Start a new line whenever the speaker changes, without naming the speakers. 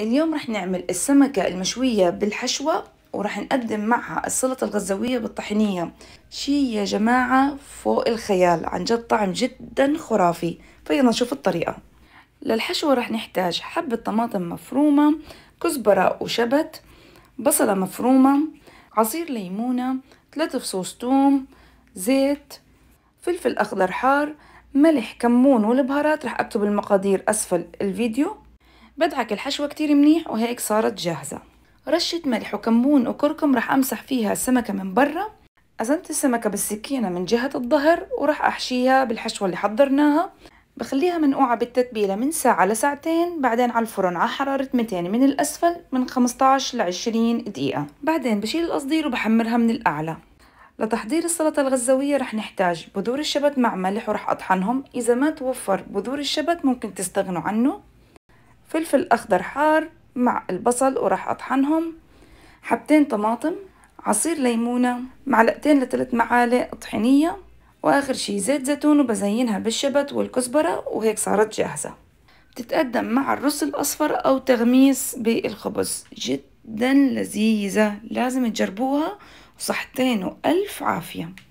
اليوم رح نعمل السمكة المشوية بالحشوة ورح نقدم معها السلطة الغزوية بالطحينية شي يا جماعة فوق الخيال عن جد طعم جدا خرافي فيلا نشوف الطريقة للحشوة رح نحتاج حبة طماطم مفرومة كزبرة وشبت بصلة مفرومة عصير ليمونة ثلاثة فصوص توم زيت فلفل أخضر حار ملح كمون والبهارات رح أكتب المقادير أسفل الفيديو بدعك الحشوة كتير منيح وهيك صارت جاهزة رشة ملح وكمون وكركم رح أمسح فيها السمكة من برا أزنت السمكة بالسكينة من جهة الظهر ورح أحشيها بالحشوة اللي حضرناها بخليها منقوعة بالتتبيلة من ساعة لساعتين بعدين على الفرن على حرارة 200 من الأسفل من 15 ل 20 دقيقة بعدين بشيل القصدير وبحمرها من الأعلى لتحضير السلطة الغزوية رح نحتاج بذور الشبت مع ملح ورح أطحنهم إذا ما توفر بذور الشبت ممكن تستغنوا عنه فلفل أخضر حار مع البصل وراح أطحنهم حبتين طماطم عصير ليمونة معلقتين لثلاث معالق طحينية وآخر شي زيت زيتون وبزينها بالشبت والكزبرة وهيك صارت جاهزة بتتقدم مع الرز الأصفر أو تغميس بالخبز جدا لذيذة لازم تجربوها وصحتين وألف عافية